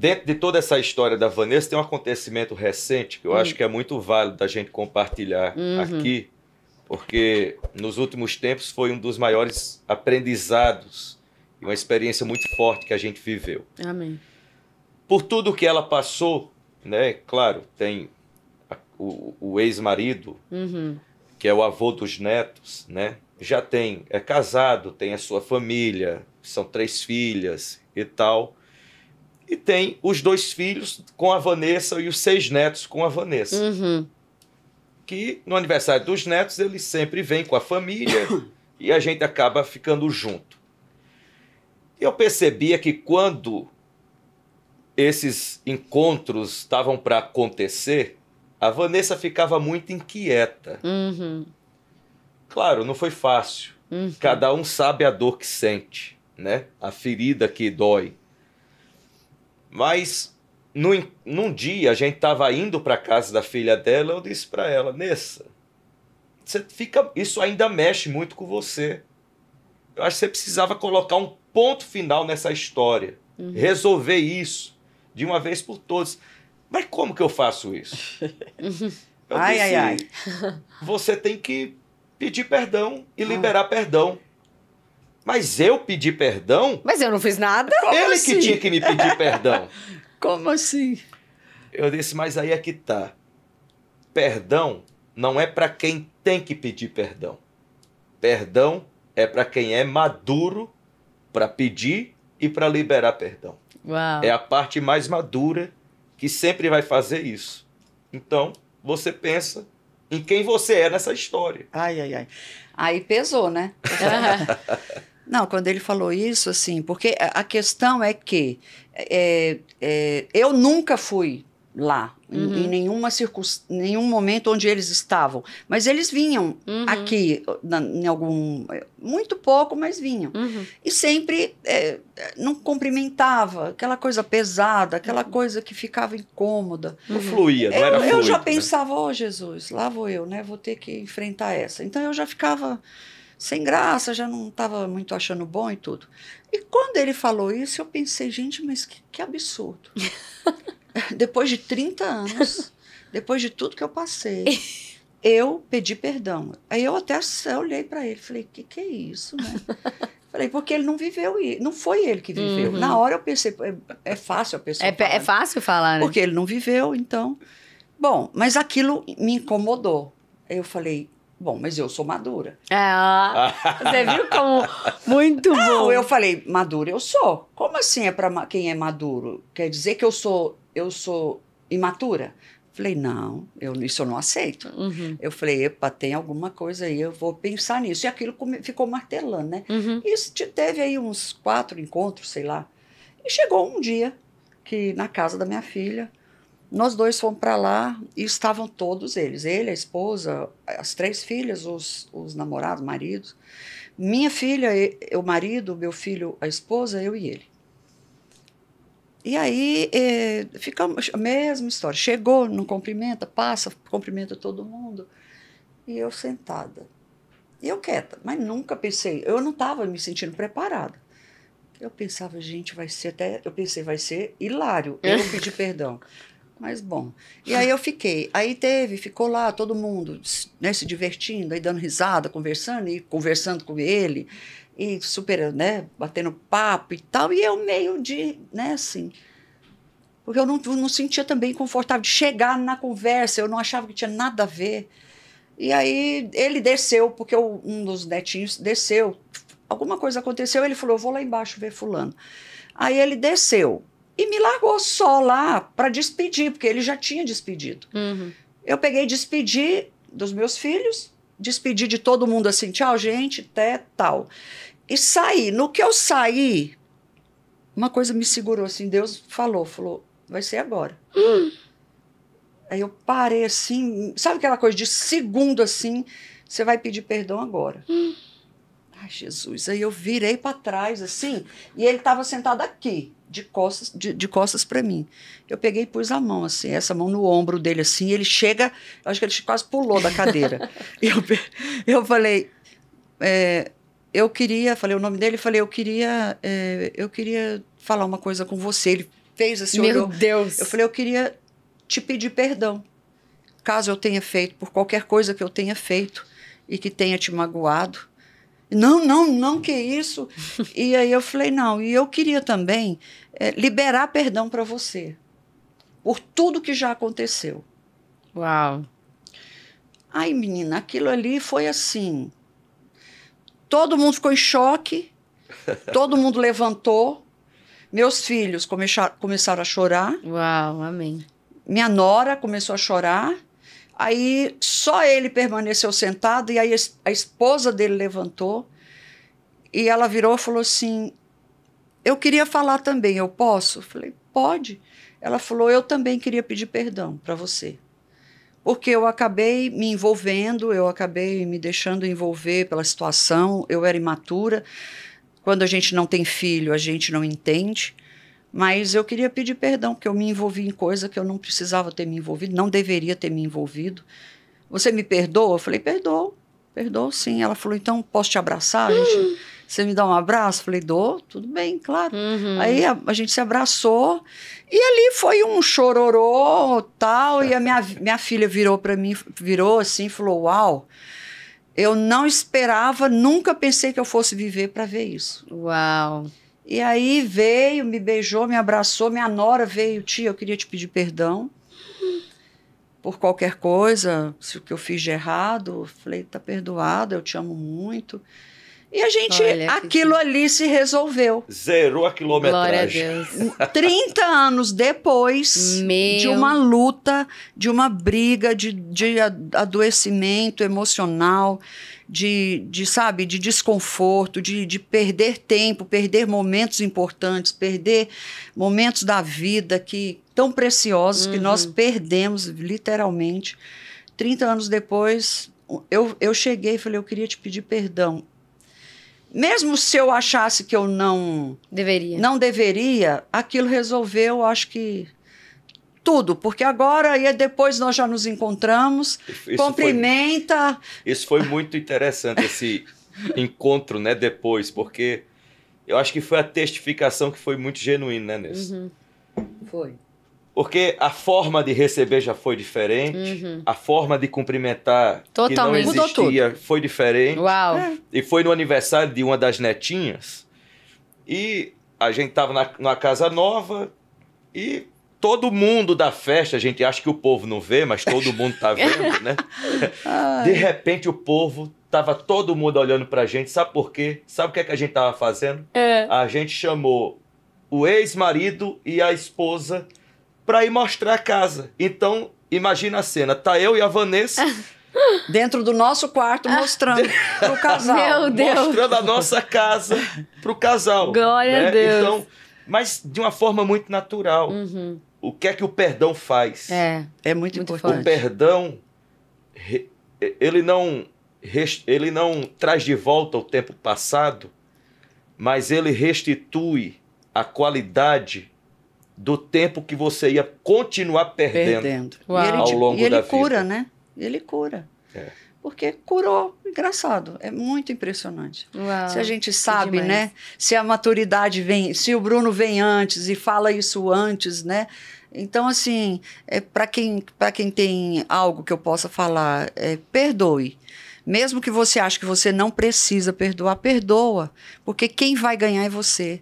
Dentro de toda essa história da Vanessa, tem um acontecimento recente que eu uhum. acho hum. que é muito válido da gente compartilhar uhum. aqui, porque nos últimos tempos foi um dos maiores aprendizados e uma experiência muito forte que a gente viveu. Amém. Por tudo que ela passou, né? Claro, tem a, o, o ex-marido, uhum. que é o avô dos netos, né? Já tem, é casado, tem a sua família, são três filhas e tal e tem os dois filhos com a Vanessa e os seis netos com a Vanessa. Uhum. Que no aniversário dos netos eles sempre vêm com a família e a gente acaba ficando junto. Eu percebia que quando esses encontros estavam para acontecer, a Vanessa ficava muito inquieta. Uhum. Claro, não foi fácil. Uhum. Cada um sabe a dor que sente, né? A ferida que dói. Mas num, num dia a gente estava indo para casa da filha dela, eu disse para ela, Nessa, você fica, isso ainda mexe muito com você. Eu acho que você precisava colocar um ponto final nessa história, uhum. resolver isso de uma vez por todas. Mas como que eu faço isso? Eu ai, disse, ai, ai. Você tem que pedir perdão e liberar ah. perdão. Mas eu pedi perdão? Mas eu não fiz nada. Como Ele assim? que tinha que me pedir perdão. Como assim? Eu disse, mas aí é que tá. Perdão não é para quem tem que pedir perdão. Perdão é para quem é maduro para pedir e para liberar perdão. Uau. É a parte mais madura que sempre vai fazer isso. Então, você pensa em quem você é nessa história. Ai, ai, ai. Aí pesou, né? Não, quando ele falou isso, assim, porque a questão é que é, é, eu nunca fui lá, uhum. em, em, uhum. nenhuma circun... nenhum momento onde eles estavam. Mas eles vinham uhum. aqui, na, em algum. Muito pouco, mas vinham. Uhum. E sempre é, não cumprimentava, aquela coisa pesada, aquela uhum. coisa que ficava incômoda. Não uhum. fluía, não eu, era fluido, Eu já né? pensava, ô oh, Jesus, lá vou eu, né? Vou ter que enfrentar essa. Então eu já ficava sem graça, já não estava muito achando bom e tudo. E quando ele falou isso, eu pensei, gente, mas que, que absurdo. depois de 30 anos, depois de tudo que eu passei, eu pedi perdão. Aí eu até eu olhei para ele, falei, que que é isso, né? Falei, porque ele não viveu, não foi ele que viveu. Uhum. Na hora eu pensei, é, é fácil a pessoa. É, é falar, é fácil falar, né? Porque ele não viveu, então. Bom, mas aquilo me incomodou. Eu falei, Bom, mas eu sou madura. Ah, você viu como muito Não, bom. eu falei, madura eu sou. Como assim é para quem é maduro? Quer dizer que eu sou eu sou imatura? Falei, não, eu, isso eu não aceito. Uhum. Eu falei, epa, tem alguma coisa aí, eu vou pensar nisso. E aquilo ficou martelando, né? Uhum. Isso teve aí uns quatro encontros, sei lá. E chegou um dia que na casa da minha filha, nós dois fomos para lá e estavam todos eles, ele, a esposa, as três filhas, os, os namorados, maridos, minha filha, o marido, meu filho, a esposa, eu e ele. E aí é, ficamos, mesma história. Chegou, não cumprimenta, passa, cumprimenta todo mundo. E eu sentada. E eu quieta, mas nunca pensei, eu não estava me sentindo preparada. Eu pensava, gente, vai ser até. Eu pensei, vai ser hilário. Eu pedi perdão mas bom. E aí eu fiquei. Aí teve, ficou lá todo mundo né, se divertindo, aí dando risada, conversando e conversando com ele, e super, né, batendo papo e tal. E eu meio de, né, assim. Porque eu não, não sentia também confortável de chegar na conversa, eu não achava que tinha nada a ver. E aí ele desceu, porque eu, um dos netinhos desceu. Alguma coisa aconteceu, ele falou: Eu vou lá embaixo ver Fulano. Aí ele desceu e me largou só lá para despedir, porque ele já tinha despedido. Uhum. Eu peguei despedi dos meus filhos, despedi de todo mundo assim, tchau, gente, até tal. E saí. No que eu saí, uma coisa me segurou assim, Deus falou, falou, vai ser agora. Uhum. Aí eu parei assim, sabe aquela coisa de segundo assim, você vai pedir perdão agora. Uhum. Ai, Jesus. Aí eu virei para trás, assim, e ele estava sentado aqui, de costas de, de costas para mim. Eu peguei e pus a mão, assim, essa mão no ombro dele, assim, ele chega, acho que ele quase pulou da cadeira. eu, eu falei, é, eu queria, falei o nome dele, falei, eu queria, é, eu queria falar uma coisa com você. Ele fez assim, Meu olhou. Deus! Eu falei, eu queria te pedir perdão, caso eu tenha feito, por qualquer coisa que eu tenha feito e que tenha te magoado não, não, não, que isso. e aí eu falei, não, e eu queria também é, liberar perdão para você por tudo que já aconteceu. Uau! Ai, menina, aquilo ali foi assim. Todo mundo ficou em choque, todo mundo levantou. Meus filhos começaram a chorar. Uau, amém. Minha nora começou a chorar. Aí só ele permaneceu sentado e aí a esposa dele levantou e ela virou e falou assim: Eu queria falar também, eu posso? Eu falei: Pode. Ela falou: Eu também queria pedir perdão para você. Porque eu acabei me envolvendo, eu acabei me deixando envolver pela situação, eu era imatura. Quando a gente não tem filho, a gente não entende. Mas eu queria pedir perdão, porque eu me envolvi em coisa que eu não precisava ter me envolvido, não deveria ter me envolvido. Você me perdoa? Eu falei, perdoa, perdoa sim. Ela falou, então posso te abraçar? Gente, hum. você me dá um abraço? Eu falei, dou, tudo bem, claro. Uhum. Aí a, a, gente se abraçou e ali foi um chororô tal. E a minha, minha filha virou para mim, virou assim, falou, uau. Eu não esperava, nunca pensei que eu fosse viver para ver isso. Uau! E aí veio, me beijou, me abraçou, minha nora veio, tia, eu queria te pedir perdão por qualquer coisa, se o que eu fiz de errado, falei, tá perdoado, eu te amo muito. E a gente, Olha, aquilo que... ali se resolveu. Zerou a quilometragem. Glória a Deus. 30 anos depois Meu... de uma luta, de uma briga, de, de adoecimento emocional, de, de sabe, de desconforto, de, de perder tempo, perder momentos importantes, perder momentos da vida que tão preciosos uhum. que nós uhum. perdemos, literalmente. 30 anos depois, eu, eu cheguei e falei, eu queria te pedir perdão. Mesmo se eu achasse que eu não... Deveria. Não deveria, aquilo resolveu, acho que tudo, porque agora e depois nós já nos encontramos. Isso cumprimenta. Foi, isso foi muito interessante, esse encontro, né? Depois, porque eu acho que foi a testificação que foi muito genuína, né, nesse Uhum. Foi. Porque a forma de receber já foi diferente, uhum. a forma de cumprimentar Totalmente. que não existia foi diferente. Uau! É. E foi no aniversário de uma das netinhas. E a gente estava na, numa casa nova e todo mundo da festa, a gente acha que o povo não vê, mas todo mundo tá vendo, né? De repente o povo tava todo mundo olhando pra gente, sabe por quê? Sabe o que é que a gente tava fazendo? É. A gente chamou o ex-marido e a esposa pra ir mostrar a casa. Então, imagina a cena, tá eu e a Vanessa Dentro do nosso quarto, mostrando pro casal. Meu Deus. Mostrando a nossa casa pro casal. Glória né? a Deus. Então, mas de uma forma muito natural. Uhum o que é que o perdão faz? É, é muito, muito importante. O perdão, ele não, ele não traz de volta o tempo passado, mas ele restitui a qualidade do tempo que você ia continuar perdendo, perdendo. ao longo da vida. E ele cura, né? Ele cura. É porque curou. Engraçado, é muito impressionante. Uau, se a gente sabe, né? Se a maturidade vem, se o Bruno vem antes e fala isso antes, né? Então, assim, é, para quem, quem tem algo que eu possa falar, é, perdoe. Mesmo que você ache que você não precisa perdoar, perdoa. Porque quem vai ganhar é você.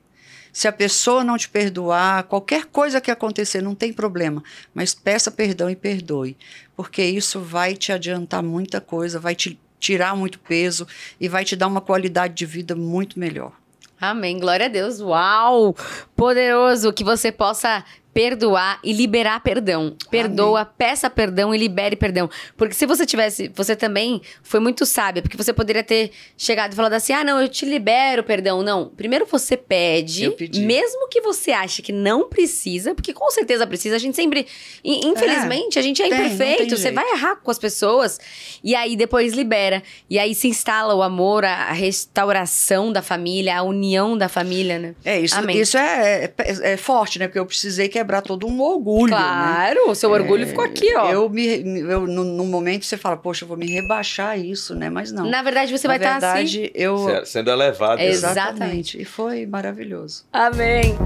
Se a pessoa não te perdoar, qualquer coisa que acontecer, não tem problema, mas peça perdão e perdoe, porque isso vai te adiantar muita coisa, vai te tirar muito peso e vai te dar uma qualidade de vida muito melhor. Amém. Glória a Deus. Uau! Poderoso que você possa perdoar e liberar perdão. Perdoa, Amém. peça perdão e libere perdão. Porque se você tivesse, você também foi muito sábia, porque você poderia ter chegado e falado assim: "Ah, não, eu te libero perdão". Não, primeiro você pede, mesmo que você ache que não precisa, porque com certeza precisa, a gente sempre, infelizmente, é, a gente é tem, imperfeito, você vai errar com as pessoas e aí depois libera. E aí se instala o amor, a restauração da família, a união da família, né? É isso, Amém. isso é, é, é forte, né? Porque eu precisei que quebrar todo um orgulho. Né? Claro, o né? seu orgulho é, ficou aqui, ó. Eu me, eu, no, no, momento você fala, poxa, eu vou me rebaixar isso, né? Mas não. Na verdade, você Na vai estar tá assim. Eu... É sendo elevado. Né? Exatamente. exatamente. E foi maravilhoso. Amém.